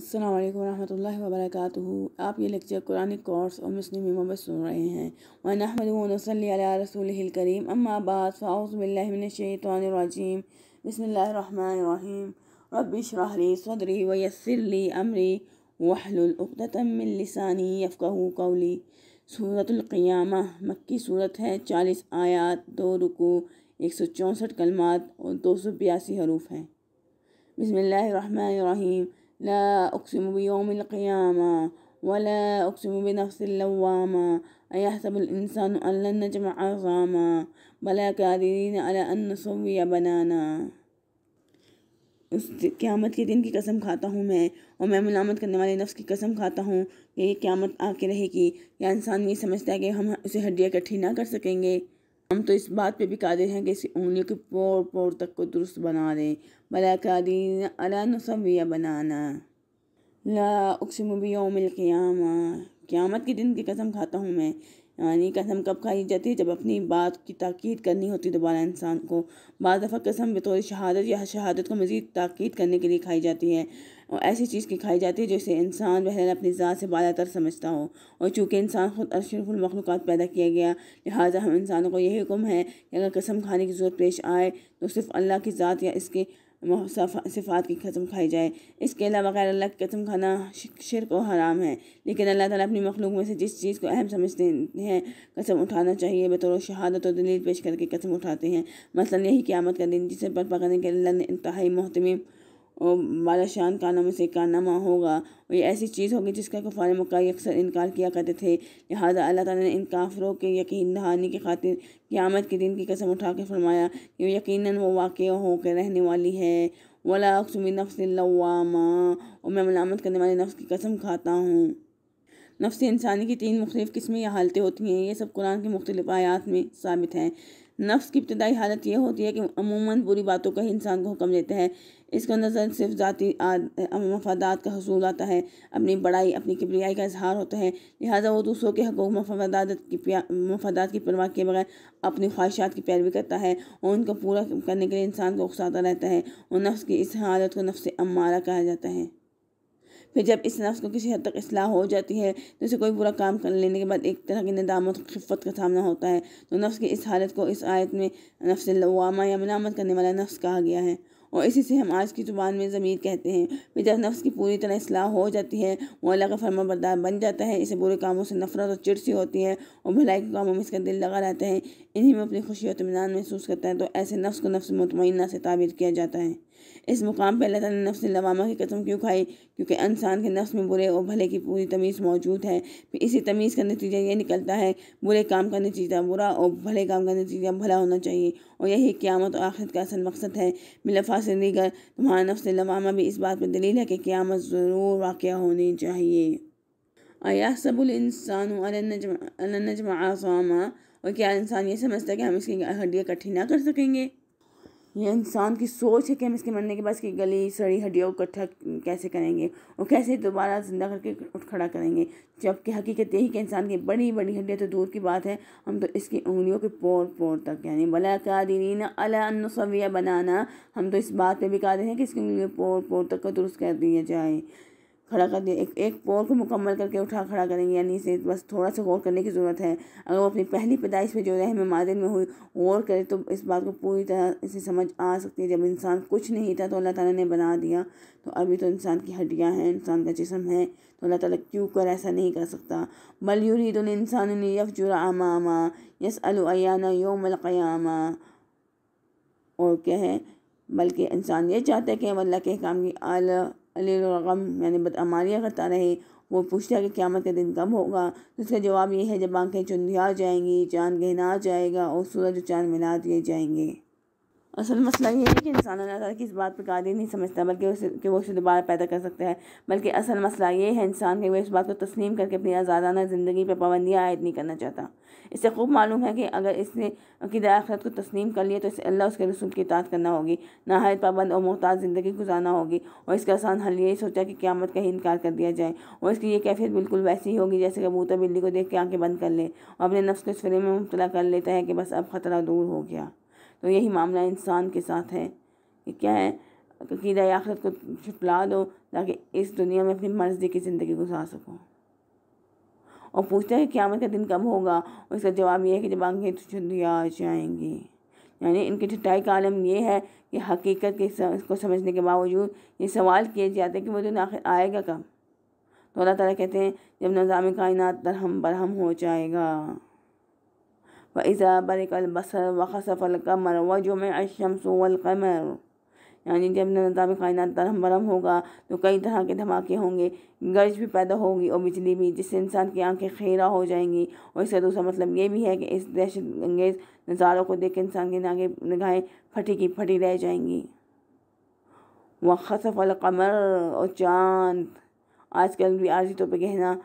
अस्सलाम वालेकुम वर्क आप ये लेक्चर कुरानी कोर्स और मुस्लिम इमाम में सुन रहे हैं वन रसूल करीम अम्माबाद बाद बसमीम रबिश रहरी सदरी वयसरली अमरी वहलतमिलसानी यफ़ा कौली सूरतलक़ियाम मक्की सूरत है चालीस आयात दो रुकू एक सौ चौंसठ कलमात और दो सौ बयासी हरूफ हैं बसमीम لا أقسم بيوم القيامة ولا أقسم بنفس اللوامة أيحسب الإنسان أن لن نجمع عظاما بلا قادرين على أن نسوي بنانا उस क़्यामत के दिन की कसम खाता हूँ मैं और मैं मलामत करने वाले नफ्स की कसम खाता हूँ कि ये क़्यामत आके रहेगी या इंसान ये समझता है कि हम उसे हड्डियाँ इकट्ठी ना कर सकेंगे हम तो इस बात पे भी कादिर हैं कि इसी उंगलियों के पोर पोर तक को दुरुस्त बना दें बला कादीन अला नसविया बनाना ला उक्समुबियोमिल क़ियामा क़्यामत के दिन की कसम खाता हूँ मैं यानी कसम कब खाई जाती है जब अपनी बात की ताक़ीद करनी होती है दोबारा इंसान को बार दफ़ा कसम बतौर शहादत या शहादत को मज़ीद ताक़ीद करने के लिए खाई जाती है और ऐसी चीज़ की खाई जाती है जिसे इंसान बहर अपनी ज़ात से बालातर समझता हो और चूँकि इंसान ख़ुद मखलूक पैदा किया गया लिहाजा हम इंसानों को यही हुक्म है कि अगर कसम खाने की ज़रूरत पेश आए तो सिर्फ अल्लाह की ज़ात या इसके सिफ़ात की कसम खाई जाए इसके अलावा गैर अल्लाह की कसम खाना शिरक और हराम है लेकिन अल्लाह ताला अपनी मखलूक में से जिस चीज़ को अहम समझते हैं कसम उठाना चाहिए बतौर शहादत और दलील पेश करके कसम उठाते हैं मसला यही क्यामत का दिन जिसे पर पकड़ने के अल्लाह ने इंतहाई महतमी और वाला शान नाम से कारनामा होगा और ये ऐसी चीज़ होगी जिसका कुफार मक्का अक्सर इनकार किया करते थे लिहाजा अल्लाह ताला ने इन काफरों के यकीन दहानी की खातिर क़्यामत के दिन की कसम उठा के फरमाया कि यकीनन वो वाक़ होकर रहने वाली है वला अक्समी नफ्स लवामा और मैं मलामत करने वाले नफ्स की कसम खाता हूँ नफ्स इंसानी की तीन मुख्तलिफ़ किस्में या हालतें होती हैं ये सब कुरान की मुख्तलिफ़ आयात में साबित हैं नफ्स की इब्तदाई हालत यह होती है कि अमूमन बुरी बातों का ही इंसान को हुक्म देता है इसका नज़र सिर्फ ज़ाती मफादात का हसूल आता है अपनी बड़ाई अपनी किबरियाई का इजहार होता है लिहाजा वो दूसरों के हकूक मफादात की मफादात की परवाह के बगैर अपनी ख्वाहिशात की पैरवी करता है और उनको पूरा करने के लिए इंसान को उकसाता रहता है और नफ्स की इस हालत को नफ्स अमारा कहा जाता है फिर जब इस नफ्स को किसी हद तक असलाह हो जाती है तो उसे कोई बुरा काम कर लेने के बाद एक तरह की नदामत खफत का सामना होता है तो नफ्स की इस हालत को इस आयत में नफ्स लवामा या मनामत करने वाला नफ्स कहा गया है और इसी से हम आज की ज़ुबान में ज़मीर कहते हैं जब नफ्स की पूरी तरह असलाह हो जाती है वो अलग फर्मा बरदार बन जाता है इसे बुरे कामों से नफरत और चिड़सी होती है और भलाई के कामों में इसका दिल लगा रहता है इन्हीं में अपनी खुशी और इतमान महसूस करता है तो ऐसे नफ्स को नफ्स मुतमिन से ताबीर किया जाता है इस मुकाम पर अल्लाह ताला नफ्स लवामा की कसम क्यों खाई क्योंकि इंसान के नफ्स में बुरे और भले की पूरी तमीज़ मौजूद है फिर इसी तमीज़ का नतीजा ये निकलता है बुरे काम का नतीजा बुरा और भले काम का नतीजा भला होना चाहिए और यही क्यामत और आखिरत का असल मकसद है से लेकर तुम्हारा नफ्स लवामा भी इस बात पर दलील है कि क्यामत ज़रूर वाक़ होनी चाहिए आया इंसान नजम आसामा और क्या इंसान ये समझता है कि हम इसकी हड्डियाँ इकट्ठी ना कर सकेंगे ये इंसान की सोच है कि हम इसके मरने के बाद इसकी गली सड़ी हड्डियों इकट्ठा कैसे करेंगे और कैसे दोबारा जिंदा करके उठ खड़ा करेंगे जबकि हकीकत यही कि इंसान की बड़ी बड़ी हड्डियाँ तो दूर की बात है हम तो इसकी उंगलियों के पोर पोर तक यानी बला कादरीन अलासविया बनाना हम तो इस बात पर भी कह हैं कि इसकी उंगलियों पोर पोर तक को दुरुस्त कर दिया जाए खड़ा कर दिया एक एक पोर को मुकम्मल करके उठा खड़ा करेंगे यानी इसे बस थोड़ा सा गौर करने की ज़रूरत है अगर वो अपनी पहली पैदाइश में जो रहम मादिन में हुई गौर करे तो इस बात को पूरी तरह इसे समझ आ सकती है जब इंसान कुछ नहीं था तो अल्लाह ताला ने बना दिया तो अभी तो इंसान की हड्डियाँ हैं इंसान का जिसम है तो अल्लाह ताला क्यों कर ऐसा नहीं कर सकता बल यूरी तो इंसान यफजुरा आमामा यस अलयाना योम और क्या है बल्कि इंसान ये चाहता है कि अल्लाह के काम की आला गम यानी बदमारियाँ करता रहे वो पूछता है कि क़्यामत का दिन कब होगा तो उसका जवाब ये है जब आंखें चुंधिया जाएंगी चाँद गहना जाएगा और सूरज चाँद मिला दिए जाएंगे असल मसला मतलब ये है कि इंसान अल्लाह ताला की इस बात पर कादिर नहीं समझता बल्कि उसे कि वो उसे दोबारा पैदा कर सकता है बल्कि असल मसला ये है इंसान कि वो इस बात को तस्लीम करके अपनी आज़ादाना ज़िंदगी पर पाबंदियाँ आयद नहीं करना चाहता इससे खूब मालूम है कि अगर इसने की आखरत को तस्लीम कर लिया तो इसे अल्लाह उसके रसूल की इतात करना होगी नहायत पाबंद और मोहताज ज़िंदगी गुजारना होगी और इसका आसान हल यही सोचा कि क्यामत का ही इनकार कर दिया जाए और इसकी ये कैफियत बिल्कुल वैसी ही होगी जैसे कबूतर बिल्ली को देख के आँखें बंद कर ले और अपने नफ्स को इस फ्रेम में मुबला कर लेता है कि बस अब खतरा दूर हो गया तो यही मामला इंसान के साथ है कि क्या है कीदा आखरत को छुटला दो ताकि इस दुनिया में अपनी मर्ज़ी की ज़िंदगी गुजार सको और पूछता है क्यामत का दिन कब होगा और इसका जवाब यह है कि जब आंखें तुझे आ जाएंगी यानी इनकी छुट्टाई का आलम यह है कि हकीकत के इसको समझने के बावजूद ये सवाल किए जाते हैं कि वो दिन आखिर आएगा कब तो अल्लाह तला कहते हैं जब नज़ाम कायन दरहम बरहम हो जाएगा वज़ा बरक अलबसर व खसफ़लकमर व जुम शमसमर यानी जब नताब कायनत तरम बरम होगा तो कई तरह के धमाके होंगे गर्ज भी पैदा होगी और बिजली भी जिससे इंसान की आंखें खेरा हो जाएंगी और इसका दूसरा मतलब ये भी है कि इस दहशत अंगेज़ नज़ारों को देख के इंसान की नागे निगाहें फटी की फटी रह जाएंगी व कमर और चाँद आजकल भी आर्जी तौर पर गहना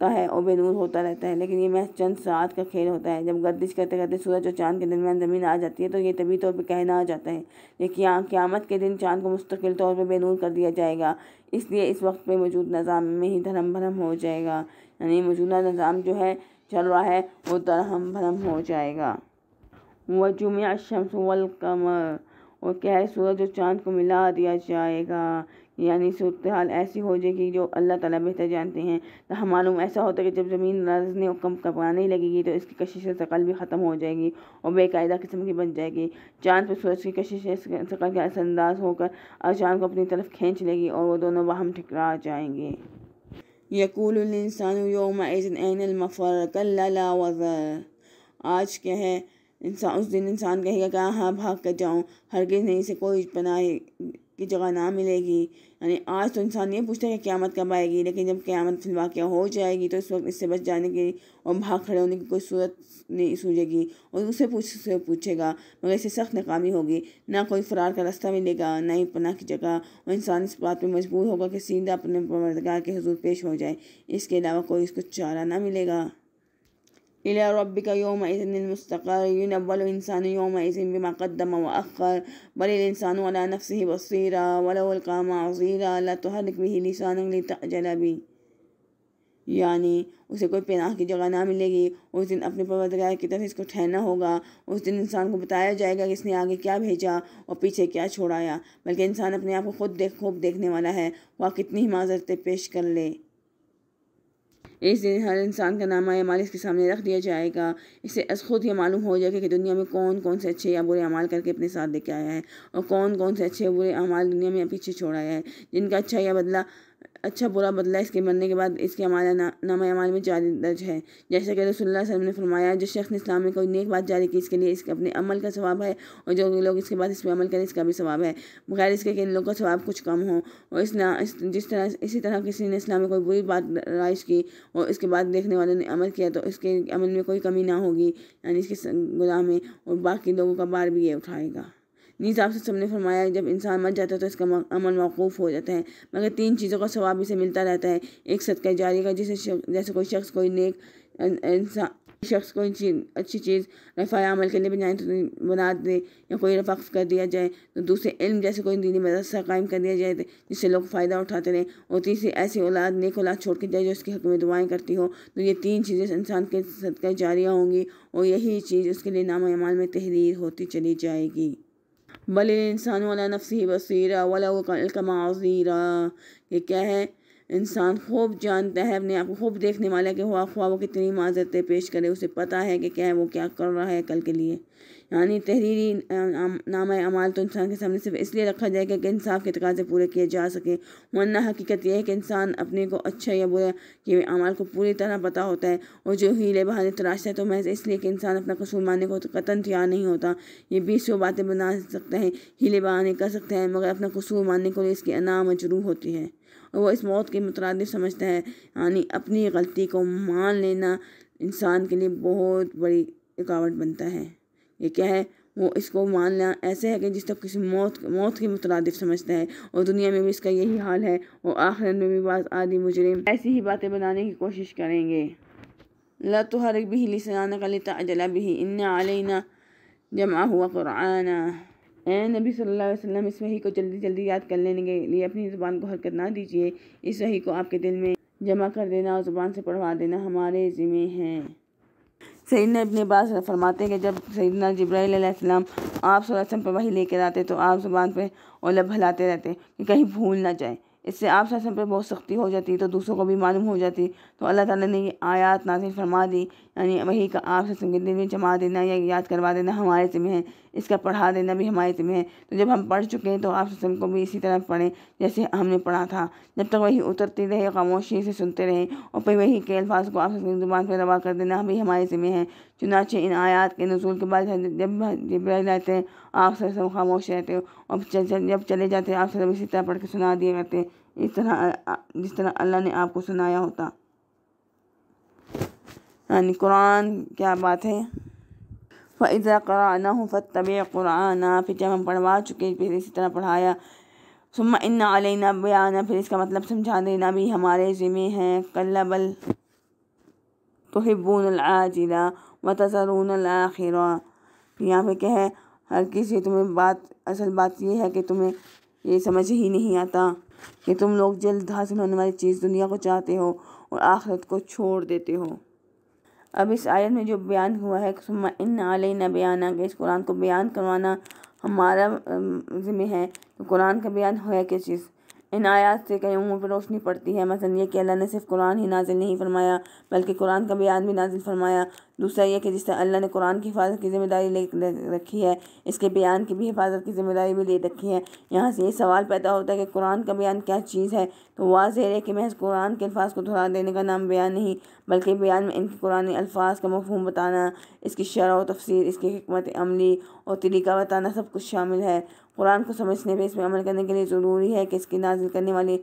होता है और बेनूर होता रहता है लेकिन ये मैच चंद सात का खेल होता है जब गर्दिश करते करते सूरज और चांद के दरमियान ज़मीन आ जाती है तो ये तभी तौर तो पर कहना आ जाता है कि क्यामत के दिन चांद को मुस्तकिल तौर पर बेनूर कर दिया जाएगा इसलिए इस वक्त पर मौजूद निज़ाम में ही धर्म भरम हो जाएगा यानी मौजूदा निज़ाम जो है चल रहा है वो धर्म भरम हो जाएगा वह जुमिया शमस और क्या है सूरज और चाँद को मिला दिया जाएगा यानी सूरत हाल ऐसी हो जाएगी जो अल्लाह ताला बेहतर जानते हैं तो हम हाँ, मालूम ऐसा होता है कि जब ज़मीन राजने और कम कपाने लगेगी तो इसकी कशिश शकल भी ख़त्म हो जाएगी और बेकायदा किस्म की बन जाएगी चांद पर सूरज की कशिश शकल के असरअंदाज होकर और चाँद को अपनी तरफ खींच लेगी और वो दोनों बाहम ठकरा जाएंगे यकूल इंसान योम मफ़र आज क्या है इंसान उस दिन इंसान कहेगा कहाँ हाँ भाग कर जाऊँ हर किसी नहीं से कोई पनाह की जगह ना मिलेगी यानी आज तो इंसान ये पूछता है कि क्यामत कब आएगी लेकिन जब क्यामत वाक़ हो जाएगी तो इस वक्त इससे बच जाने की और भाग खड़े होने की कोई सूरत नहीं सूझेगी और उसे पूछ से पूछेगा मगर इससे सख्त नाकामी होगी ना कोई फरार का रास्ता मिलेगा ना ही पनाह की जगह और इंसान इस बात पर मजबूर होगा कि सीधा अपने परवरदगार के हजूर पेश हो जाए इसके अलावा कोई इसको चारा ना मिलेगा إلى ربك يومئذ المستقر ينبل الإنسان يومئذ بما قدم وأخر بل الإنسان على نفسه بصيرا ولو ألقى معذيرا لا تحرك به لسانك لتعجل به यानी उसे कोई पनाह की जगह ना मिलेगी उस दिन अपने परवरदगार की तरफ इसको ठहरना होगा उस दिन इंसान को बताया जाएगा कि इसने आगे क्या भेजा और पीछे क्या छोड़ाया बल्कि इंसान अपने आप को खुद देख खूब देखने वाला है वह कितनी हिमाजतें पेश कर ले इस दिन हर इंसान का नामा अमाल इसके सामने रख दिया जाएगा इससे खुद ये मालूम हो जाएगा कि दुनिया में कौन कौन से अच्छे या बुरे अमाल करके अपने साथ लेके आया है और कौन कौन से अच्छे बुरे अमाल दुनिया में पीछे छोड़ा है जिनका अच्छा या बदला अच्छा बुरा बदला इसके मरने के बाद इसके हमारा ना, नामा अमाल में जारी दर्ज है जैसा कि रसोल्ला वसलम ने फरमाया जो शख्स ने इस्लाम में कोई नेक बात जारी की इसके लिए इसके अपने अमल का स्वाब है और जो लोग इसके बाद इस पर अमल करें इसका भी स्वाब है बगैर इसके कि इन लोगों का स्वाब कुछ कम हो और इस ना इस, जिस तरह इसी तरह किसी ने इस्लाम में कोई बुरी बात राइज की और इसके बाद देखने वालों ने अमल किया तो इसके अमल में कोई कमी ना होगी यानी इसके गुनाह में और बाकी लोगों का बार भी ये उठाएगा नीज़ आपसे सबने फरमाया जब इंसान मर जाता है तो इसका अमल मौकूफ़ हो जाता है मगर तीन चीज़ों का स्वाब इसे मिलता रहता है एक सदका जारी का जिसे जैसे कोई शख्स कोई नेक इंसान शख्स को चीज अच्छी चीज़ रफ़ा अमल के लिए बनाए तो बना दे या कोई रफ़ कर दिया जाए तो दूसरे इल्म जैसे कोई दीनी मदरसा कायम कर दिया जाए जिससे लोग फ़ायदा उठाते रहें और तीसरी ऐसी औलाद नेक औलाद छोड़ के जाए जो उसके हक में दुआएं करती हो तो ये तीन चीज़ें इंसान के सदका जारिया होंगी और यही चीज़ उसके लिए नाम अमाल में तहरीर होती चली जाएगी बल इंसान वाला नफसी बसीरा वाला कमाजीरा ये क्या है इंसान खूब जानता है अपने आप को खूब देखने वाला कि हुआ खुआ वो कितनी माजरतें पेश करे उसे पता है कि क्या है वो क्या कर रहा है कल के लिए यानी तहरीरी नाम अमाल तो इंसान के सामने सिर्फ इसलिए रखा जाएगा कि इंसाफ के तकाजे पूरे किए जा सके वरना हकीकत यह है कि इंसान अपने को अच्छा या बुरा कि अमाल को पूरी तरह पता होता है और जो हीले बहाने तराशता है तो महज इसलिए कि इंसान अपना कसूर मानने को कतन तैयार नहीं होता ये बीस सौ बातें बना सकता है हीले बहाने कर सकता है मगर अपना कसूर मानने को इसकी अना मजरूह होती है और वह इस मौत के मुतरद समझता है यानी अपनी गलती को मान लेना इंसान के लिए बहुत बड़ी रुकावट बनता है ये क्या है वो इसको मानना ऐसे है कि जिस तक किसी मौत मौत के मुतरद समझता है और दुनिया में भी इसका यही हाल है और आखिर में भी बात आदि मुजरिम ऐसी ही बातें बनाने की कोशिश करेंगे लतहरक भी लिसान का लता भी इन आलना जमा हुआ कुराना ए नबी सल्लल्लाहु अलैहि वसल्लम इस वही को जल्दी जल्दी याद कर लेने के लिए अपनी ज़ुबान को हरकत ना दीजिए इस वही को आपके दिल में जमा कर देना और ज़ुबान से पढ़वा देना हमारे ज़िम्मे हैं सैदना अपने बात फरमाते हैं कि जब सैदना जब्राईसम आप वसम पर वही लेकर आते तो आप ज़ुबान पर ओला भलाते रहते कि कहीं भूल ना जाए इससे आप वसम पर बहुत सख्ती हो जाती तो दूसरों को भी मालूम हो जाती तो अल्लाह ताला ने ये आयात नाजिल फरमा दी यानी वही का आप वसम के दिल में जमा देना या याद करवा देना हमारे ज़िम्मे है इसका पढ़ा देना भी हमारे में है तो जब हम पढ़ चुके हैं तो आप को भी इसी तरह पढ़ें जैसे हमने पढ़ा था जब तक वही उतरते रहे खामोशी से सुनते रहें और फिर वही के अल्फाज को आप जुबान पर रवा कर देना भी हमारे ज़िम्मे है चुनाचे इन आयात के नजूल के बाद जब जब रह जाते हैं आप सब खामोश रहते हो और जब चले जाते हैं आप सब इसी तरह पढ़ के सुना दिया करते हैं इस तरह जिस तरह अल्लाह ने आपको सुनाया होता यानी कुरान क्या बात है फ़ैज़ा कराना फ़त तब कुराना फिर जब हम पढ़वा चुके फिर इसी तरह पढ़ाया सुम्मा इन अलैना बयाना फिर इसका मतलब समझा देना भी हमारे ज़िम्मे हैं कल्ला बल तोहबून आजिला व तसरून आखिरा यहाँ पे क्या है हर किसी तुम्हें बात असल बात यह है कि तुम्हें ये समझ ही नहीं आता कि तुम लोग जल्द हासिल होने वाली चीज़ दुनिया को चाहते हो और आखिरत को छोड़ देते हो अब इस आयत में जो बयान हुआ है सुम्मा इन आलना बयान कि इस कुरान को बयान करवाना हमारा ज़िम्मे है कुरान का बयान होया किस चीज़ इन आयात से कई उम्र पर रोशनी पड़ती है मसलन यह कि अल्लाह ने सिर्फ कुरान ही नाजिल नहीं फरमाया बल्कि कुरान का बयान भी नाजिल फरमाया दूसरा यह कि जिस तरह अल्लाह ने कुरान की हिफाजत की जिम्मेदारी ले रखी है इसके बयान की भी हिफाजत की जिम्मेदारी भी ले रखी है यहाँ से ये सवाल पैदा होता है कि कुरान का बयान क्या चीज़ है तो वाजह है कि महज कुरान के अल्फाज को दोहरा देने का नाम बयान नहीं बल्कि बयान में इनके कुरानी अल्फाज का मफहम बताना इसकी व तफसीर इसकी हमत अमली और तरीका बताना सब कुछ शामिल है कुरान को समझने पर इस पर अमल करने के लिए ज़रूरी है कि इसकी नाजिल करने वाले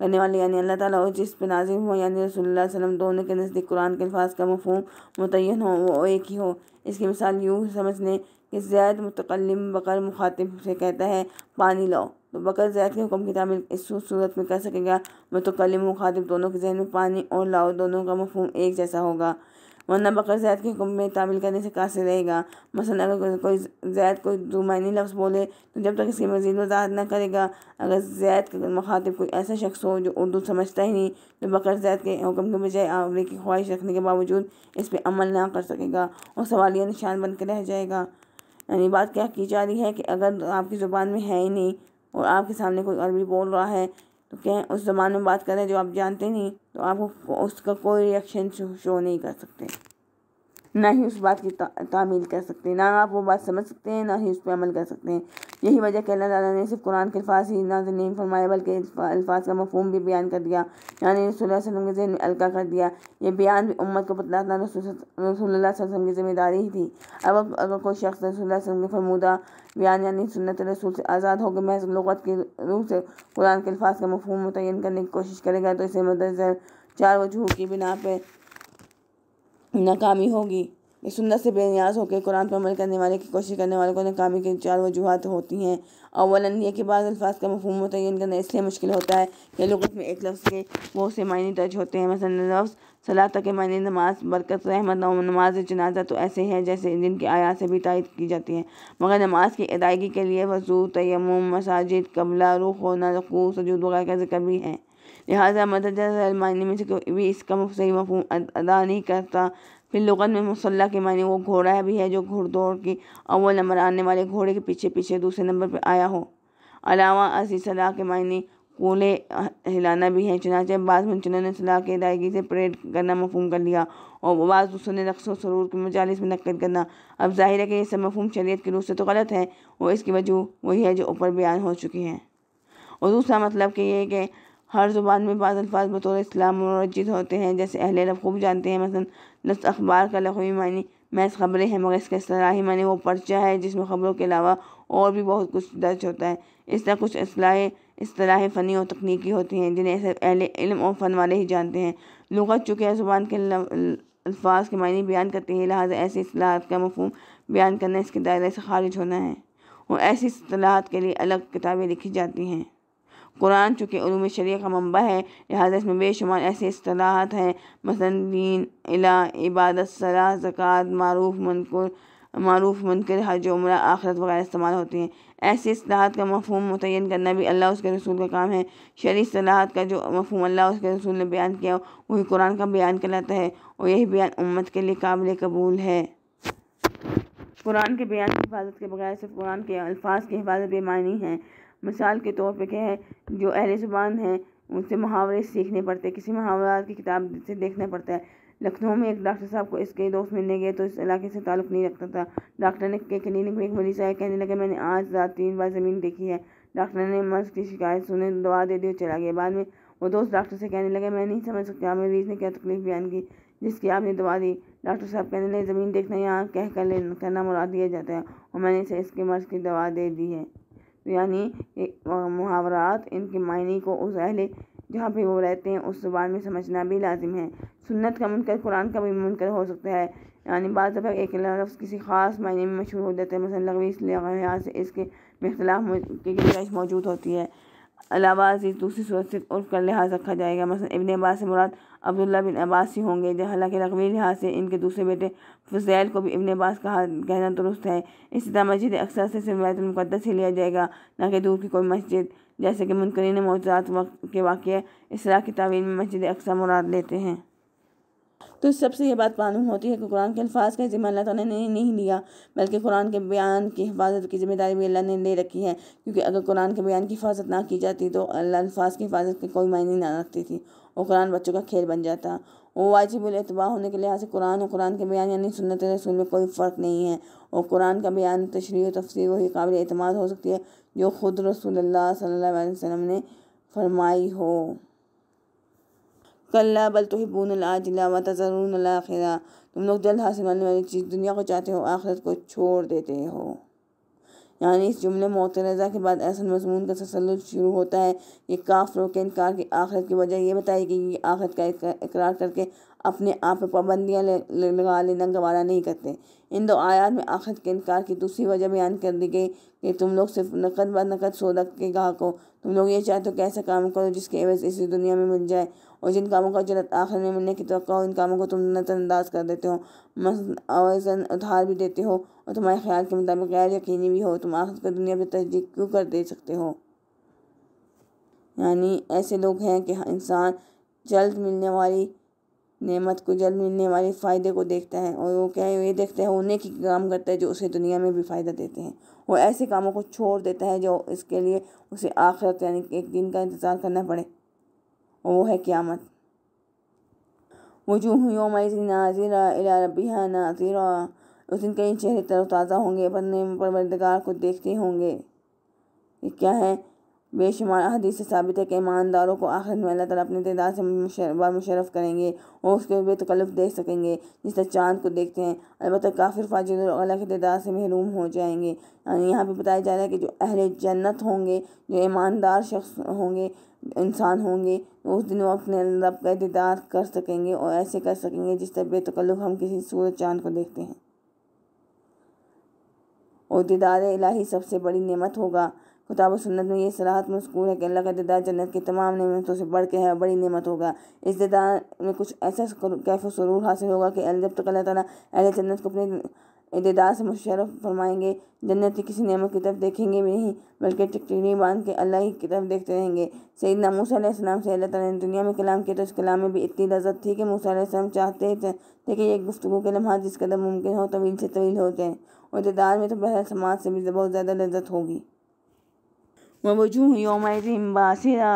करने वाले यानी अल्लाह ताला और जिस पर नाजिल हुआ यानी रसोल्ला वसलम दोनों के नज़दीक कुरान के अल्फाज का मफहम मुतन हो वो एक ही हो इसकी मिसाल यूँ समझने कि जैद मतकलम बकर मुखातिब से कहता है पानी लाओ तो बकर जैद के हुक्म की तामील इस सूरत में कर सकेगा मतकलम मुखातिब दोनों के जहन में पानी और लाओ दोनों का मफहम एक जैसा होगा वरना बकर जैद के हुक्म में तामील करने से कासिर रहेगा मसला अगर कोई जैद कोई जुमानी लफ्ज़ बोले तो जब तक इसकी मजीद वजाहत ना करेगा अगर जैद के मुखातिब कोई ऐसा शख्स हो जो उर्दू समझता ही नहीं तो बकर जैद के हुक्म के बजाय आवरे की ख्वाहिश रखने के बावजूद इस पर अमल ना कर सकेगा और सवाल यह निशान बनकर रह जाएगा यानी बात क्या की जा रही है कि अगर आपकी ज़ुबान में है ही नहीं और आपके सामने कोई अरबी बोल रहा है तो क्या उस ज़माने में बात करें जो आप जानते नहीं तो आप उसका कोई रिएक्शन शो नहीं कर सकते ना ही उस बात की तामील कर सकते हैं ना आप वो बात समझ सकते हैं ना ही उस पर अमल कर सकते हैं यही वजह कि अल्लाह ने सिर्फ कुरान के अल्फाज ही तो नहीं फरमाया बल्कि अल्फाज का मफहम भी बयान कर दिया यानी रसोल्ला सल्लम के जहन में हल्का कर दिया ये बयान भी उम्मत को बतलाना रसोल्ला वसलम की जिम्मेदारी ही थी अब अगर कोई शख्स रसोल्ला वसलम के फरमूदा बयान यानी सुनत रसूल से आज़ाद होकर महज लगत के रूप से कुरान के अल्फाज का मफहम मुतन करने की कोशिश करेगा तो इसे मदद चार वजूह की बिना पर नाकामी होगी इस सुन्नत से बेनियाज होकर कुरान पर अमल करने वाले की कोशिश करने वाले को नाकामी की चार वजूहत होती हैं अवलन यह कि बाद अल्फाज का मफहम मुतन करना इसलिए मुश्किल होता है कि लोग में एक लफ्ज़ के बहुत से मायने दर्ज होते हैं मसल लफ्ज़ सलाह के मायने नमाज बरकत रहमत नमाज जनाजा तो ऐसे हैं जैसे जिनकी आया से भी तायद की जाती है मगर नमाज की अदायगी के लिए वजू तयम मसाजिद कबला रुख होना रकू सजूद वगैरह का जिक्र भी है लिहाजा मदरजा में से भी इसका सही मफहम अदा नहीं करता फिर लुगत में मुसल्ला के मानी वो घोड़ा भी है जो घुड़दौड़ की अव्वल नंबर आने वाले घोड़े के पीछे पीछे दूसरे नंबर पर आया हो अलावा असी सलाह के मायने कूले हिलाना भी है चुनाचे बाद चुनाव ने सलाह की अदायगी से परेड करना मफहम कर लिया और बाद दूसरों ने रक्स सरूर के मजालस में नकद करना अब जाहिर है कि यह सब मफहम शरीत के रूप से तो गलत है और इसकी वजह वही है जो ऊपर बयान हो चुकी है और दूसरा मतलब कि यह कि हर ज़ुबान में बाद अल्फाज बतौर इस्लाम मनोरजित होते हैं जैसे अहल अरब खूब जानते हैं मसलन लफ्ज़ अखबार का लघवी मानी महज खबरें हैं मगर इसका असलाही मानी वो पर्चा है जिसमें खबरों के अलावा और भी बहुत कुछ दर्ज होता है इस तरह कुछ असलाह असलाह फ़नी और तकनीकी होती हैं जिन्हें सिर्फ अहल इलम और फ़न वाले ही जानते हैं लुगत चूँकि ज़ुबान के अल्फाज के मानी बयान करते हैं लिहाजा ऐसी असलाहत का मफहम बयान करना इसके दायरे से खारिज होना है और ऐसी असलाहत के लिए अलग किताबें लिखी जाती हैं कुरान चूँकि ूम शरीय का मनबा है लिहाजा इसमें बेशुमार ऐसे असलाहत हैं मसलन दीन अला इबादत सलाह ज़क़़त मरूफ मनकुर मरूफ मुनकर हज उम्र आखरत वगैरह इस्तेमाल होती हैं ऐसी असलाहत का मफहम मुतन करना भी अल्लाह उसके रसूल का काम है शरी असलाहत का जो मफहम अल्लाह उसके रसूल ने बयान किया वही कुरान का बयान कहलाता है और यही बयान उम्मत के लिए काबिल कबूल है कुरान के बयान की हिफाजत के बगैर सिर्फ कुरान के अल्फाज की हिफाजत बेमानी है मिसाल के तौर पर क्या है जो अहल ज़ुबान है उनसे मुहावरे सीखने पड़ते हैं किसी मुहावरात की किताब से देखना पड़ता है लखनऊ में एक डॉक्टर साहब को इसके दोस्त मिलने गए तो इस इलाके से ताल्लुक़ नहीं रखता था डॉक्टर ने के क्लिनिक में एक मरीज आया कहने लगा मैंने आज रात तीन बार ज़मीन देखी है डॉक्टर ने मर्ज की शिकायत सुने दवा दे दी और चला गया बाद में वो दोस्त डॉक्टर से कहने लगा मैं नहीं समझ सकता मरीज ने क्या तकलीफ बयान की जिसकी आपने दवा दी डॉक्टर साहब कहने लगे ज़मीन देखना यहाँ कह कर ले करना मुराद दिया जाता है और मैंने इसे इसके मर्ज की दवा दे दी है यानी मुहावरात इनके मायने को उस अहले जहाँ पे वो रहते हैं उस जबान में समझना भी लाजिम है सुन्नत का मुनकर कुरान का भी मुनकर हो सकता है यानी बाज़ दफ़ा एक लफ्ज़ किसी ख़ास मायने में मशहूर हो जाता है मसल लगवी इस से इसके में अख्तलाफ की गुजाइश मौजूद होती है अलावा दूसरी सूरत से उर्फ का लिहाज रखा जाएगा मसल इबन अब्बास से मुराद अब्दुल्ला बिन अब्बास ही होंगे हालांकि रकमी लिहाज से इनके दूसरे बेटे फजैल को भी इबन अब्बास कहा कहना दुरुस्त है इस तरह मस्जिद अक्सर से मुकदस ही लिया जाएगा ना कि दूर की कोई मस्जिद जैसे कि मुनकरीन मौजात के वाक़ इसरा की तावीन में मस्जिद अक्सर मुराद लेते हैं तो इस सबसे यह बात मालूम होती है कि कुरान के अल्फाज का जिम्मा अल्लाह तौने नहीं, नहीं लिया बल्कि कुरान के बयान की हिफाजत की जिम्मेदारी भी अल्लाह ने ले रखी है क्योंकि अगर कुरान के बयान की हिफाजत ना की जाती तो अल्लाह अल्फाज की हिफाजत के कोई मायने ना रखती थी और कुरान बच्चों का खेल बन जाता और वाजिब अतबा होने के लिहाज से कुरान और कुरान के बयान यानी सुनत रसूल में कोई फ़र्क नहीं है और कुरान का बयान तशरी तफसर वही काबिल अतमाद हो सकती है जो ख़ुद रसूल सल्लल्लाहु वसम ने फरमाई हो कल्ला बल तो हिबून व तजरून आखिरा तुम लोग जल्द हासिल करने वाली चीज़ दुनिया को चाहते हो आखिरत को छोड़ देते हो यानी इस जुमले मतरज़ा के बाद ऐसा मजमून का तसल शुरू होता है ये काफरों के इनकार की आखिरत की वजह यह बताई कि ये आखरत का इकरार करके अपने आप पर पाबंदियाँ लगा लेना गवारा नहीं करते इन दो आयात में आखिरत के इनकार की दूसरी वजह बयान कर दी गई कि तुम लोग सिर्फ नकद ब नकद सौदा के गाहक हो तुम लोग ये चाहते हो कि ऐसा काम करो जिसके एवज इसी दुनिया में मिल जाए और जिन कामों का जरूरत आखिर में मिलने की तो इन कामों को तुम नजरअंदाज कर देते हो मसन उधार भी देते हो और तुम्हारे ख्याल के मुताबिक गैर यकीनी भी हो तुम आखिर को दुनिया पर तस्दीक क्यों कर दे सकते हो यानी ऐसे लोग हैं कि हाँ, इंसान जल्द मिलने वाली नेमत को जल्द मिलने वाले फ़ायदे को देखता है और वो क्या है ये देखता है वो उन्हें की काम करता है जो उसे दुनिया में भी फ़ायदा देते हैं वो ऐसे कामों को छोड़ देता है जो इसके लिए उसे आखिरत यानी एक दिन का इंतज़ार करना पड़े और वो है क़्यामत वजूह मई नाजिर रबी नाजिरा उस दिन कई चेहरे ताज़ा होंगे बनने परवरदगार को देखते होंगे ये क्या है बेशुमार हदीस से साबित है कि ईमानदारों को आखिर में अल्लाह तला अपने तदाद से मुशरफ करेंगे और उसके बेतकल्फ देख सकेंगे जिस तरह चाँद को देखते हैं अलबत्त काफिर फाजिल और अल्लाह के तदाद से महरूम हो जाएंगे यानी यहाँ पर बताया जा रहा है कि जो अहल जन्नत होंगे जो ईमानदार शख्स होंगे इंसान होंगे उस दिन वो अपने रब का तदाद कर सकेंगे और ऐसे कर सकेंगे जिस तरह बेतकल्फ हम किसी सूरज चाँद को देखते हैं और दीदार इलाही सबसे बड़ी नेमत होगा किताब सुन्नत में ये सराहत मस्कूर है कि अल्लाह का दीदार जन्नत की तमाम नमतों से बढ़ के है बड़ी नियमत होगा इस दीदार में कुछ ऐसा कैफ सरूर हासिल होगा कि जब तक अल्लाह ताला अहल जन्नत को अपने दीदार से मुशरफ फरमाएंगे जन्नत की किसी नेमत की तरफ देखेंगे भी नहीं बल्कि टिकटी बांध के अल्लाह की तरफ देखते रहेंगे सईद नामूसम से अल्लाह तला ने दुनिया में कलाम किया तो इस कलाम में भी इतनी लजत थी कि मूसम चाहते थे कि एक गुफ्तु के लम्हा जिस कदम मुमकिन हो तवील से तवील होते हैं और में तो बह समाज से भी बहुत ज़्यादा लज्जत होगी वजूह योम बासरा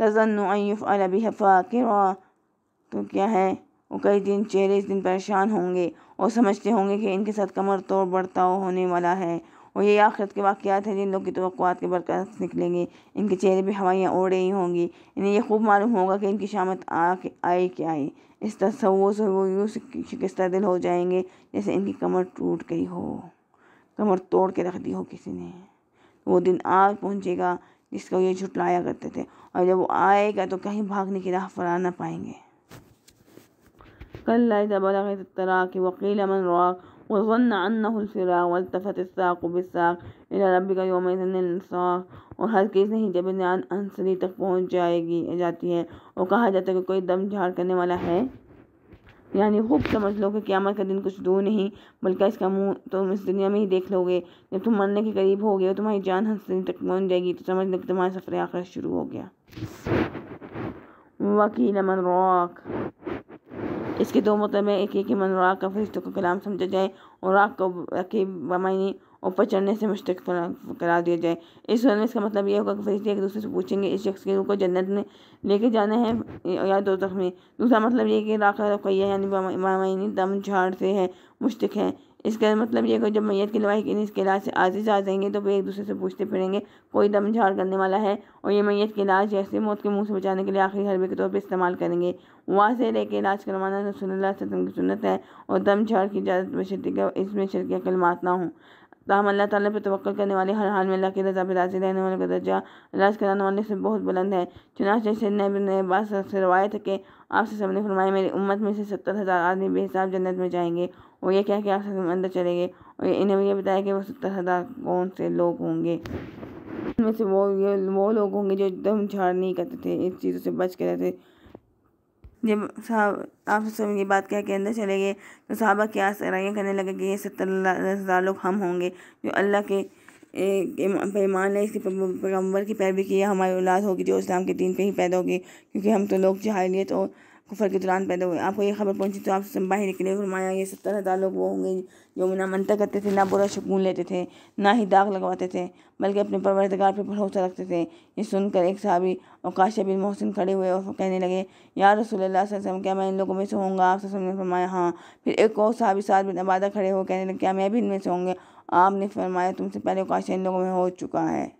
तजनफ़लबी फ़ाकर तो क्या है वो कई दिन चेहरे इस दिन परेशान होंगे और समझते होंगे कि इनके साथ कमर तोड़ बर्ताव होने वाला है और ये आखिरत के वाक़ात हैं जिन लोग की तो के बरकत निकलेंगे इनके चेहरे भी हवाइयाँ ओढ़ रही होंगी इन्हें यह खूब मालूम होगा कि इनकी शामत आ के आए क्या आए इस तस्वूर से वो यूँ शिकस्त दिल हो जाएंगे जैसे इनकी कमर टूट गई हो कमर तोड़ के रख दी हो किसी ने वो दिन आज पहुंचेगा जिसको ये झुटलाया करते थे और जब वो आएगा तो कहीं भागने की राह फरा ना पाएंगे كلا वकील अमन التراك وقيل من راك وظن और हर चीज़ नहीं जब जान अंसरी तक पहुंच जाएगी जाती है और कहा जाता है कि कोई दम झाड़ करने वाला है यानी खूब समझ लो कि क़्यामत का दिन कुछ दूर नहीं बल्कि इसका मुंह तुम इस दुनिया में ही देख लोगे जब तुम मरने के करीब हो गए तुम्हारी जान हंसने तक पहुँच जाएगी तो समझ लो कि तुम्हारा सफ़र आखिर शुरू हो गया वकील अमन राख इसके दो मतलब है एक एक मनराक का फरिश्तों का कलाम समझा जाए और राग को वकी बमानी ऊपर चढ़ने से मुश्तक करार दिया जाए इस में इसका मतलब ये होगा कि फरिश्ते एक दूसरे से पूछेंगे इस शख्स के रूह को जन्नत में लेके जाना है या दो तख में दूसरा मतलब ये कि राखा रखैया यानी मामी दम झाड़ से है मुश्तक है इसका मतलब ये कि जब मैयत के लिए इसके इलाज से आजिज आ जाएंगे तो वे एक दूसरे से पूछते फिरेंगे कोई दम झाड़ करने वाला है और ये मैयत के इलाज जैसे मौत के मुंह से बचाने के लिए आखिरी हरबे के तौर पर इस्तेमाल करेंगे वहाँ से लेकर इलाज करवाना रसोल्ला की सुन्नत है और दम झाड़ की इजाज़त में शर्त इसमें शर्त कलमात ना हों तो अल्लाह ताला पर तवक्ल करने वाले हर हाल में अल्लाह की रजा पर राजी रहने वाले का दर्जा राज कराने वाले से बहुत बुलंद है चुनाच ने बात से रवायत के आपसे सबने फरमाया मेरी उम्मत में से सत्तर हज़ार आदमी बेहिसाब जन्नत में जाएंगे और यह क्या कि आप सब अंदर चलेंगे और इन्हें ये बताया कि वो सत्तर हज़ार कौन से लोग होंगे उनमें से वो ये वो लोग होंगे जो एकदम झाड़ नहीं करते थे इस चीज़ों से बच के रहते जब साहब आप सब ये बात कह के अंदर चले गए तो साहबा क्या सराइयाँ करने लगे कि ये सत्तर हज़ार लोग हम होंगे जो अल्लाह के पैमान है इसकी पैगम्बर की पैरवी की हमारी औलाद होगी जो इस्लाम के दीन पे ही पैदा होगी क्योंकि हम तो लोग जहालियत और कुफर के दौरान पैदा हुए आपको ये खबर पहुंची तो आपसे बाहर निकले फरमाया ये सत्तर हज़ार लोग वो होंगे जो ना मनता करते थे ना बुरा शकून लेते थे ना ही दाग लगवाते थे बल्कि अपने परवरदगार पर भरोसा रखते थे ये सुनकर एक साहबी काशा बिन मोहसिन खड़े हुए और कहने लगे या रसूल वसल्लम क्या मैं इन लोगों में से होंगे आप ने फरमाया हाँ फिर एक और साहबी साथ बिन अबादा खड़े हो कहने लगे क्या मैं भी इनमें से होंगे आपने फरमाया तुमसे पहले काशा इन लोगों में हो चुका है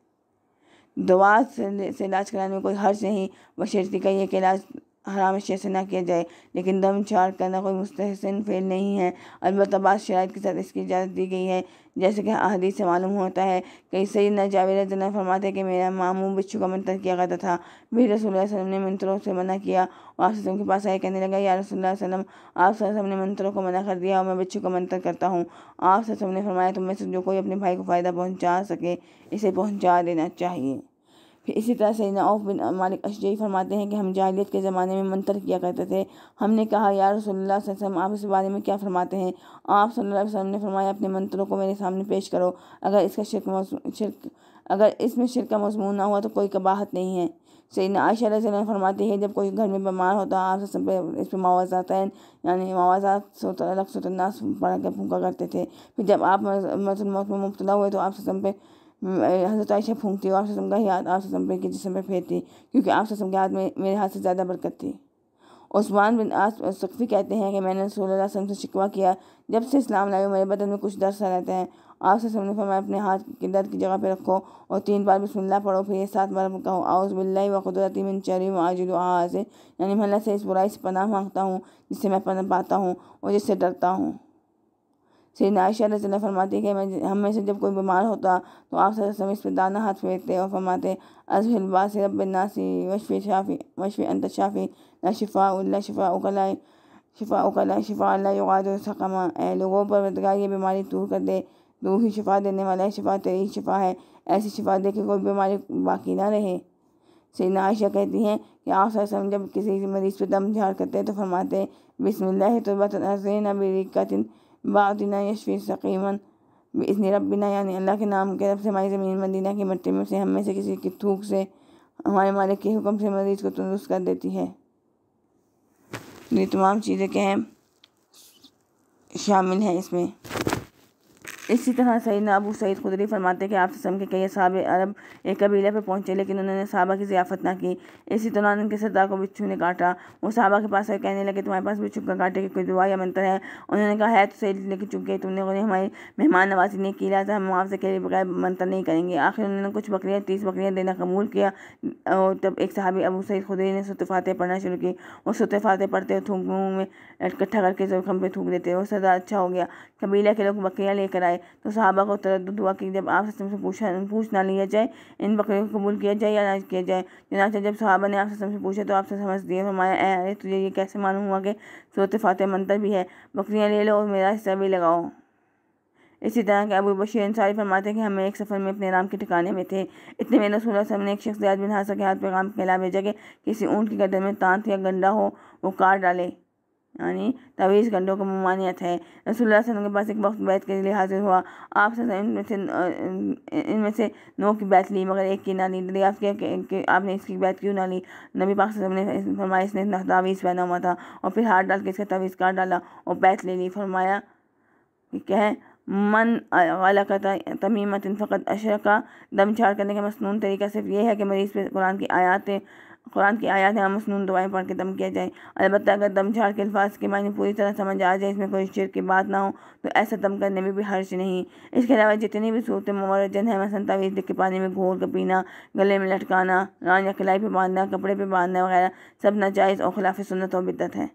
दवा से इलाज कराने में कोई हर्ज नहीं बशर्ती का यह इलाज हराम से ना किया जाए लेकिन दम चार करना कोई मुस्तहसन फेल नहीं है अलबत् बाद शरात के साथ इसकी इजाज़त दी गई है जैसे कि अहदीस हाँ, से मालूम होता है कि सही न जावेद जना फरमाते कि मेरा मामू बिच्छू का मंतर किया करता था भी रसूल वसलम ने मंत्रों से मना किया और आप के पास आए कहने लगा या रसूल वसलम आप ने मंत्रों को मना कर दिया और मैं बिच्छू का मंतर करता हूँ आप सब ने फरमाया तुम्हें से जो कोई अपने भाई को फ़ायदा पहुँचा सके इसे पहुँचा देना चाहिए फिर इसी तरह से औफ बिन मालिक अशजई फरमाते हैं कि हम जाहिलियत के ज़माने में मंतर किया करते थे हमने कहा यार रसोल्ला वसम आप इस बारे में क्या फरमाते हैं आप सल्ला ने फरमाया अपने मंत्रों को मेरे सामने पेश करो अगर इसका शिरक शिरक अगर इसमें शिरक का मजमून ना हुआ तो कोई कबाहत नहीं है सैदना आयशा ने फरमाती है जब कोई घर में बीमार होता आप पे इस पर मुआवजात यानी मुआवजात अलग सोतनास पढ़ा कर फूका करते थे फिर जब आप मौत में मुबतला हुए तो आप सब पे हज़रत तो आयशा फूंकती और आसम का ही हाथ आप पे के जिसम पर फेरती क्योंकि आसम के हाथ में मेरे हाथ से ज़्यादा बरकत थी उस्मान बिन आस सख्ती कहते हैं कि मैंने सोलह सम से शिकवा किया जब से इस्लाम लाए मेरे बदन में कुछ दर्द सा रहता है आप से सबने फरमाया अपने हाथ के दर्द की जगह पर रखो और तीन बार बिस्मिल्लाह पढ़ो फिर ये सात बार कहो आउस बिल्ला वक़ुदरती मिन चरी आजुल आज यानी महला से इस बुराई से पनाह मांगता हूँ जिससे मैं पनाह पाता हूँ और जिससे डरता हूँ सैदा आयशा रसल फरमाती कि हम में से जब कोई बीमार होता तो आप सर इस पर दाना हाथ फेरते और फरमाते अजहबास रब नासी वशफ़ शाफ़ी वशफ़ अंत शाफ़ी ना शिफ़ा उल्ला शिफ़ा उकलाए शिफ़ा उकला शिफ़ा अल्लाह सकमा ए लोगों पर बदगा ये बीमारी दूर कर दे दूर ही शिफा देने वाला है शिफा तेरी शिफा है ऐसी शिफा दे के कोई बीमारी बाकी ना रहे सैदना आयशा कहती हैं कि आप सर जब किसी मरीज़ पर दम झाड़ करते हैं तो फरमाते तो बिसमिल्ला तो बतना बीरिकतिन बादना यशफी सकीमन इस रबिना यानी अल्लाह के नाम के तरफ से हमारी ज़मीन मदीना की मट्टी में से हम से किसी की थूक से हमारे मालिक के हुक्म से मरीज को तंदुरुस्त कर देती है ये तमाम चीज़ें क्या हैं शामिल हैं इसमें इसी तरह ना अबू सईद खुदरी फरमाते कि आप सम के कई साहब अरब एक कबीले पर पहुंचे लेकिन उन्होंने साहबा की जियाफत ना की इसी दौरान उनके सरदार को बिच्छू ने काटा वो साहबा के पास कहने लगे तुम्हारे पास बिच्छू का काटे की कोई दुआ या मंत्र है उन्होंने कहा है तो सही लेकिन गए तुमने उन्हें हमारी मेहमान नवाजी नहीं किया था हम मुआवजे के लिए बगैर मंत्र नहीं करेंगे आखिर उन्होंने कुछ बकरियाँ तीस बकरियाँ देना कबूल किया और तब एक साहबी अबू सईद खुदरी ने सतफातें पढ़ना शुरू की वो सतफातें पढ़ते हुए थूक में इकट्ठा करके जोखम पर थूक देते वो सरदार अच्छा हो गया कबीला के लोग बकरियाँ लेकर आए जाए तो साहबा को तो दुआ की जब आप से पूछा पूछ ना लिया जाए इन बकरियों को कबूल किया जाए या ना किया जाए चुनाचा जब साहबा ने आप से पूछा तो आपसे समझ दिया ए अरे तुझे ये कैसे मालूम हुआ कि सूरत फातह मंतर भी है बकरियाँ ले लो और मेरा हिस्सा भी लगाओ इसी तरह के अबू बशीर अंसारी फरमाते कि हमें एक सफ़र में अपने राम के ठिकाने में थे इतने में रसूल सब ने एक शख्स बिन हादसा के हाथ पैगाम कहला भेजा कि किसी ऊँट की गर्दन में तांत या गंडा हो वो काट डाले यानी तवीस घंटों को ममानियत है रसोल्ला के पास एक वक्त बैत के लिए हाजिर हुआ आप इनमें से इनमें से नौ की बैत ली मगर एक की ना ली दरियाफ्त किया आपने इसकी बैत क्यों ना ली नबी पाक ने फरमाया इसने तवीज़ पहना हुआ था और फिर हाथ डाल के इसका तवीज़ काट डाला और बैत ले ली फरमाया क्या है मन गलक तमीमत फ़कत अशर का दम छाड़ करने का मसनून तरीका सिर्फ ये है कि मरीज़ पर कुरान की आयातें कुरान की आयात या मसनून दवाएँ पढ़ के दम किया जाए अलबत्त अगर दम झाड़ के अल्फाज के मायने पूरी तरह समझ आ जाए इसमें कोई शेर की बात ना हो तो ऐसा दम करने में भी हर्ज नहीं इसके अलावा जितनी भी सूरत मवर्जन है मसन तवीज लिख के पानी में घोल कर पीना गले में लटकाना रान या खिलाई पर बांधना कपड़े पर बांधना वगैरह सब नाजायज़ और खिलाफ सुनत और बिदत है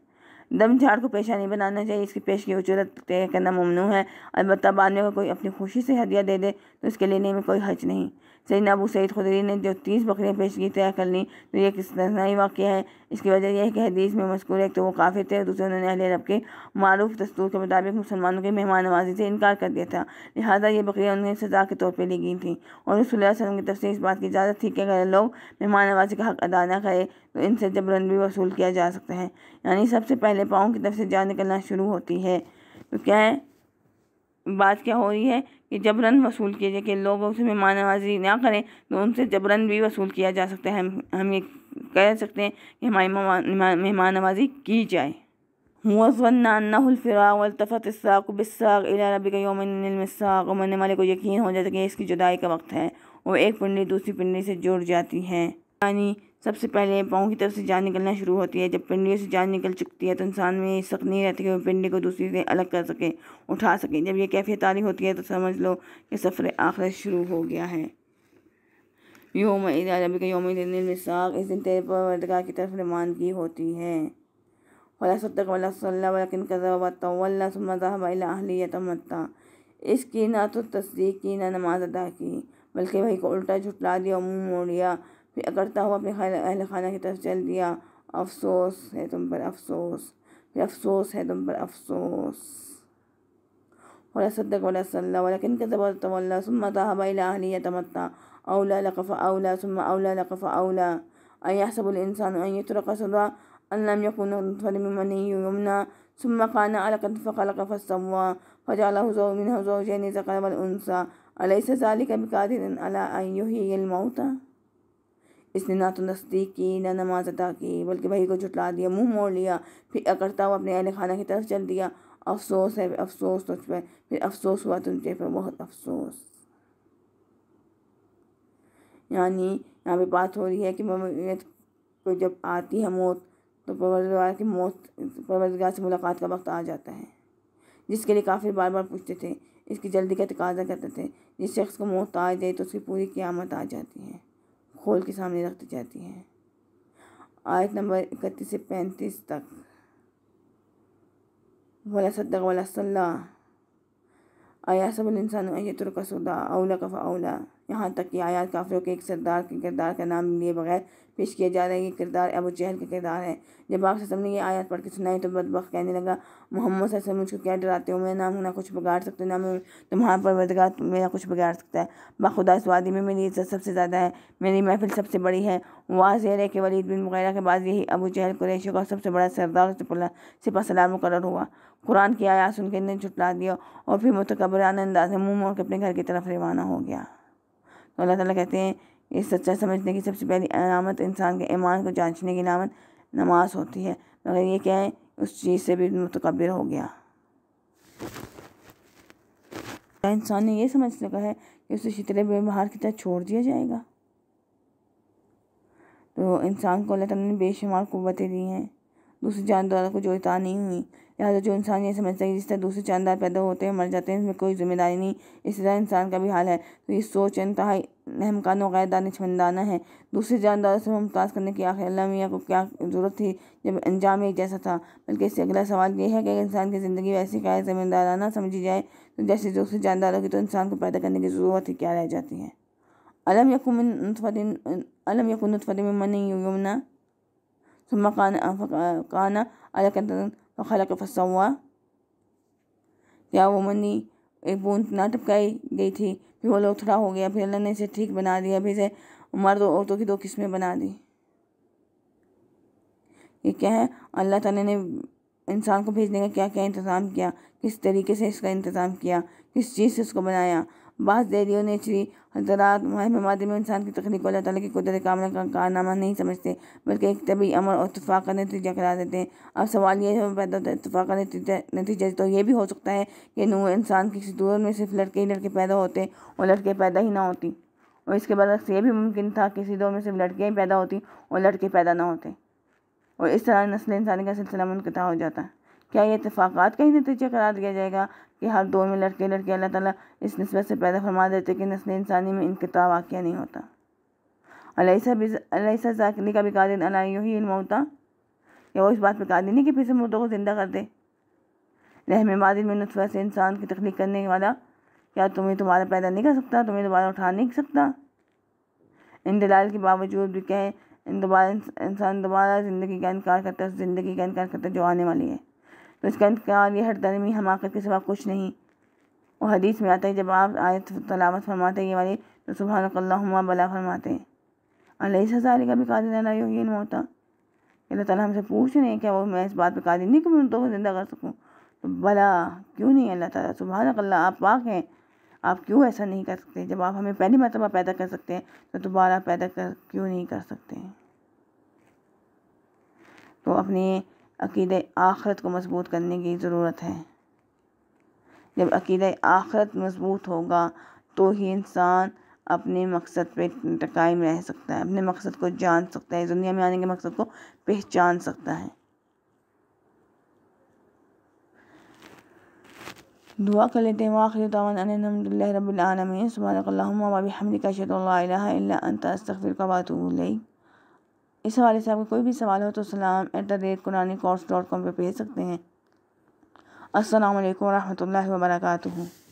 दम झाड़ को पेशा नहीं बनाना चाहिए इसकी पेश की उचरत तय करना ममनू है अलबत्त बाद में कोई अपनी खुशी से हदिया दे दे तो इसके लेने में कोई हर्ज नहीं सैन अबू सैद खुदरी ने जो तीस बकरियाँ पेश की तय कर ली तो यह किसनाई वाक़ है इसकी वजह यह है कि हदीस में मशकूर है तो वो काफ़ी थे और दूसरे उन्होंने अहले रब के मारूफ दस्तूर के मुताबिक मुसलमानों की मेहमान नवाजी से इनकार कर दिया था लिहाजा ये बकरियाँ उन्हें सजा के तौर पर ली गई थी और रसोल्ला वसलम की तरफ से इस बात की इजाज़त थी कि अगर लोग मेहमान नवाजी का हक अदा ना करें तो इनसे जबरन भी वसूल किया जा सकता है यानी सबसे पहले पाँव की तरफ से जान निकलना शुरू होती है तो क्या है बात क्या हो रही है कि जबरन वसूल किए जाए कि लोग उसमें मानावाजी ना करें तो उनसे जबरन भी वसूल किया जा सकता है हम हम ये कह सकते हैं कि हमारी मेहमान नवाजी की जाए वजन्ना बिसाक़ का मरने वाले को यकीन हो जाता है कि इसकी जुदाई का वक्त है और एक पिंडी दूसरी पिंडी से जुड़ जाती है यानी सबसे पहले पाँव की तरफ से जान निकलना शुरू होती है जब पिंडियों से जान निकल चुकती है तो इंसान में शक नहीं रहती कि वह पिंडी को दूसरी से अलग कर सके उठा सके जब यह कैफियत तारी होती है तो समझ लो कि सफ़र आखिर शुरू हो गया है योम रबी का योम साख इस दिन तेरे परवरदगा की तरफ रवानगी होती है वला सदक इसकी ना तो तस्दीक की ना नमाज अदा की बल्कि वही को उल्टा झुटला दिया मुँह मोड़िया फिर अकड़ता हुआ اپنے اہل خانہ کی طرف چل دیا افسوس ہے تم پر افسوس फिर افسوس ہے تم پر افسوس ولا صدق ولا صلى ولكن كذب وتولى ثم ذهب إلى أهله يتمتع أولى لك فأولى ثم أولى لك فأولى أن يحسب الإنسان أن يترك سدى أن لم يكن نطفة من مني يمنى ثم كان علقا فخلق فسوى فجعله زوج منه زوجين ذكر والأنثى أليس ذلك بقادر على أن يحيي الموتى इसने ना तो नस्तीक की ना नमाज अदा की बल्कि भाई को जुटला दिया मुंह मोड़ लिया फिर अकड़ता हुआ अपने अहल खाना की तरफ चल दिया अफसोस है अफसोस तुझ पर फिर अफसोस हुआ तुझे पर बहुत अफसोस यानी यहाँ पे बात हो रही है कि मैं तो जब आती है मौत तो परवरदगार की मौत परवरदगार से मुलाकात का वक्त आ जाता है जिसके लिए काफ़ी बार बार पूछते थे इसकी जल्दी का तकाजा करते थे जिस शख्स को मौत आ जाए तो उसकी पूरी क्यामत आ जाती है खोल के सामने रख दी जाती है आयत नंबर इकतीस से पैंतीस तक वाला सदक वाला सल्ला आया सब इंसान तुरका सौदा अवला कफ़ा अवला यहाँ तक कि आयात काफिरों के एक सरदार के किरदार का नाम लिए बगैर पेश किया जा रहा है ये किरदार अबू चहल का किरदार है जब आप ससम ने ये आयात पढ़ के सुनाई तो बदबक कहने लगा मोहम्मद ससम मुझको क्या डराते हो मैं नाम ना कुछ बिगाड़ सकते ना मैं तुम्हारा परवरदगार मेरा कुछ बिगाड़ सकता है बाखुदा इस वादी में मेरी इज्जत सबसे ज़्यादा है मेरी महफिल सबसे बड़ी है वाज है कि वलीद बिन वगैरह के बाद यही अबू चहल कुरेश का सबसे बड़ा सरदार सिपा सलार मुकर हुआ कुरान की आयात सुनकर ने छुटला दिया और फिर मुतकबराना अंदाज में मुँह मोड़ के अपने घर की तरफ रवाना हो गया तो अल्लाह ताला कहते हैं ये सच्चा समझने की सबसे पहली अलामत इंसान के ईमान को जांचने की अलामत नमाज होती है मगर ये क्या है उस चीज़ से भी मतकबर हो गया इंसान ने यह समझ लगा है कि उसे शितरे व्यवहार की तरह छोड़ दिया जाएगा तो इंसान को अल्लाह तेशुमार कुतें बेशुमार दी हैं दूसरे जानदारों को जो इता नहीं हुई लिहाजा जो इंसान ये समझता है जिस तरह दूसरे चांददार पैदा होते हैं मर जाते हैं इसमें कोई जिम्मेदारी नहीं इस तरह इंसान का भी हाल है तो ये सोच इंतहाई अहमकान वगैर दानशमंदाना है दूसरे जानदारों से मुमताज़ करने की आखिर अल्लाह को क्या ज़रूरत थी जब अंजाम एक जैसा था बल्कि इससे अगला सवाल यह है कि इंसान की ज़िंदगी वैसी क्या ज़िम्मेदाराना समझी जाए तो जैसे दूसरे जानदारों की तो इंसान को पैदा करने की ज़रूरत ही क्या रह जाती है अलम यकुमन अलम यकुन नहीं यमुना मकाना अलकतन वखलक हुआ क्या वो मनी एक बूंद ना टपकाई गई थी फिर वो लोग थोड़ा हो गया फिर अल्लाह ने इसे ठीक बना दिया फिर इसे मर्द औरतों की दो किस्में बना दी ये क्या है अल्लाह ताला ने इंसान को भेजने का क्या क्या इंतज़ाम किया किस तरीके से इसका इंतज़ाम किया किस चीज़ से इसको बनाया बास देरियों ने श्री हजरात महमादी में इंसान की तकनीक अल्लाह ताली की कुदरत कामना का कारनामा नहीं समझते बल्कि एक तभी अमर और इतफाक़ का नतीजा करा देते हैं अब सवाल ये पैदा होता है इतफाक़ का नतीजा नतीजा तो ये भी हो सकता है कि नू इंसान किसी दूर में सिर्फ लड़के ही लड़के पैदा होते और लड़के पैदा ही ना होती और इसके बरक्स ये भी मुमकिन था कि सीधों में सिर्फ लड़कियाँ ही पैदा होती और लड़के पैदा ना होते और इस तरह नस्ल इंसानी का सिलसिला मुनकता हो जाता है क्या ये इतफाक़ात का ही नतीजा करार दिया जाएगा कि हर दो में लड़के लड़के अल्लाह ताला इस नस्बत से पैदा फरमा देते कि नस्ल इंसानी में इनकता वाक़ नहीं होता अलीसा जाकनी का भी कादिन अलामता या वो इस बात पर कादिन नहीं कि फिर से मुर्दों को ज़िंदा कर दे रहम मादिन में नतवा से इंसान की तख्लीक करने वाला क्या तुम्हें तुम्हारा पैदा नहीं कर सकता तुम्हें दोबारा उठा नहीं सकता इन दलाल के बावजूद भी कहें दोबारा इंसान दोबारा ज़िंदगी का इनकार करता है उस ज़िंदगी का इनकार करता है जो आने वाली है तो इसका इंतकाल यह हर तरमी हमाकत के सिवा कुछ नहीं और हदीस में आता है जब आप आयत तलावत फरमाते ये वाले तो सुबह कल्ला बला फरमाते हैं अल्लाह सजारी का भी कादिर ये होता अल्लाह तला हमसे पूछ रहे हैं क्या वो मैं इस बात पर कादिर नहीं कि तो मैं उनको तो ज़िंदा कर सकूँ तो भला क्यों नहीं अल्लाह ताली सुबह अल्लाह आप पाक हैं आप क्यों ऐसा नहीं कर सकते जब आप हमें पहली मरतबा पैदा कर सकते हैं तो दोबारा पैदा कर क्यों नहीं कर सकते तो अपने अकीद आखरत को मजबूत करने की ज़रूरत है जब अकीद आखरत मजबूत होगा तो ही इंसान अपने मकसद पे में रह सकता है अपने मकसद को जान सकता है दुनिया में आने के मकसद को पहचान सकता है दुआ कर लेते हैं वाखिर तवान सुबह अस्तफ़िर इस हवाले से आपका कोई भी सवाल हो तो Salam at the rate Qurani course dot com पर भेज सकते हैं असलकम वरहमल वर्का